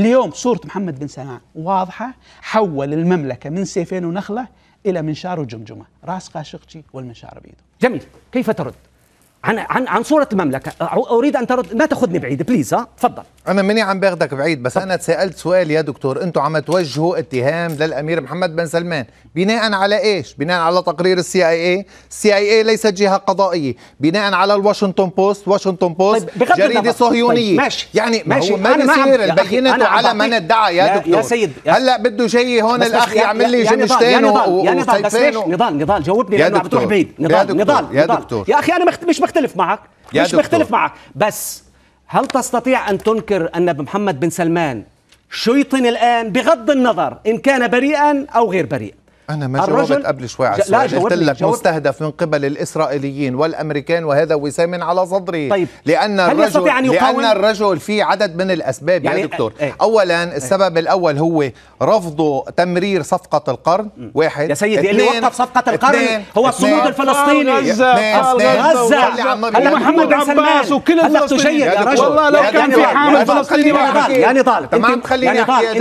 اليوم صورة محمد بن سلمان واضحة حول المملكة من سيفين ونخلة إلى منشار وجمجمة رأس قاشقجي والمنشار بيده جميل كيف ترد؟ عن عن عن صورة المملكة أريد أن ترد لا تاخذني بعيد بليز ها تفضل انا ماني عم باخذك بعيد بس انا تسالت سؤال يا دكتور انتم عم توجهوا اتهام للامير محمد بن سلمان بناء على ايش بناء على تقرير السي اي اي السي اي اي ليست جهه قضائيه بناء على الواشنطن بوست واشنطن بوست طيب جريده طيب، صهيونيه طيب ماشي يعني ماشي ما بيصير البينه على من ادعى يا دكتور يا سيد يا هلا بده جاي هون الاخ يعمل لي جمشتين وسيفين نضال نضال جاوبني لانه عم تروح بعيد نضال نضال يا دكتور يا اخي انا مش مختلف معك مش مختلف معك بس هل تستطيع أن تنكر أن محمد بن سلمان شيطن الآن بغض النظر إن كان بريئا أو غير بريء أنا ما جاوبت قبل شوي على السؤال قلت لك مستهدف من قبل الإسرائيليين والأمريكان وهذا وسام على صدره طيب لأن الرجل أن لأن الرجل في عدد من الأسباب يعني يا دكتور ايه أولا إيه. السبب ايه الأول هو رفضه تمرير صفقة القرن واحد يا سيدي اللي وقف صفقة القرن هو الصمود الفلسطيني غزة غزة هلا محمد بن سلمان وكل الفلسطينيين يعني يعني يعني يا رجل والله لو كان في حامل فلسطيني يعني طالب انت يعني طالب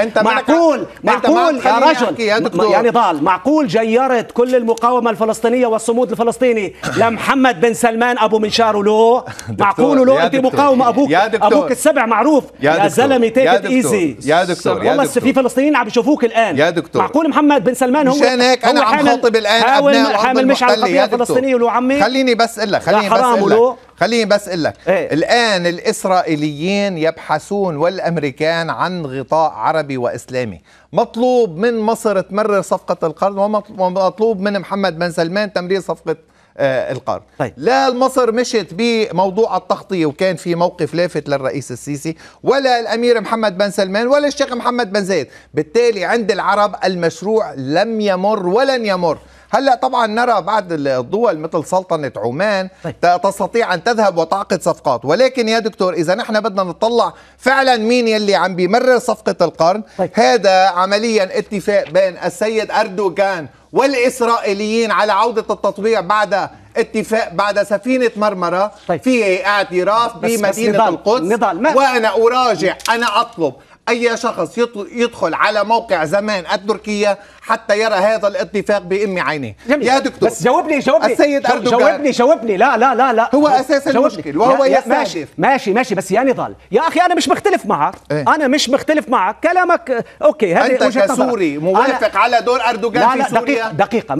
انت مقاوم معقول معقول يا رجل يعني ضال معقول جيرت كل المقاومه الفلسطينيه والصمود الفلسطيني لمحمد بن سلمان ابو منشار ولو معقول ولو انت مقاومه ابوك يا دكتور. ابوك السبع معروف يا, يا زلمه تيك ايزي يا دكتور يا دكتور في فلسطينيين عم يشوفوك الان يا دكتور معقول محمد بن سلمان هو مشان هيك انا عم خاطب الان ابناء حامل مش على القضيه الفلسطينيه ولو عمي خليني بس اقول لك خليني بس اقول لك خليني بس اقول لك إيه؟ الان الاسرائيليين يبحثون والامريكان عن غطاء عربي واسلامي مطلوب من مصر تمر يمرر صفقة القرن ومطلوب من محمد بن سلمان تمرير صفقة آه، القرن طيب. لا مصر مشت بموضوع التغطية وكان في موقف لافت للرئيس السيسي ولا الأمير محمد بن سلمان ولا الشيخ محمد بن زايد بالتالي عند العرب المشروع لم يمر ولن يمر هلا طبعا نرى بعض الدول مثل سلطنه عمان طيب. تستطيع ان تذهب وتعقد صفقات ولكن يا دكتور اذا نحن بدنا نطلع فعلا مين يلي عم بيمرر صفقه القرن طيب. هذا عمليا اتفاق بين السيد اردوغان والاسرائيليين على عوده التطبيع بعد اتفاق بعد سفينه مرمره طيب. في اعتراف بمدينه القدس نضال. الماء. وانا اراجع انا اطلب أي شخص يدخل على موقع زمان التركية حتى يرى هذا الاتفاق بإم عينيه جميل. يا دكتور بس جاوبني جاوبني السيد أردوغان جاوبني جاوبني لا لا لا لا هو أساس المشكل وهو يستشف ماشي ماشي ماشي بس يا يعني نضال يا أخي أنا مش مختلف معك ايه؟ أنا مش مختلف معك كلامك أوكي هذه أنت كسوري موافق أنا... على دور أردوغان لا لا في سوريا دقيقة دقيقة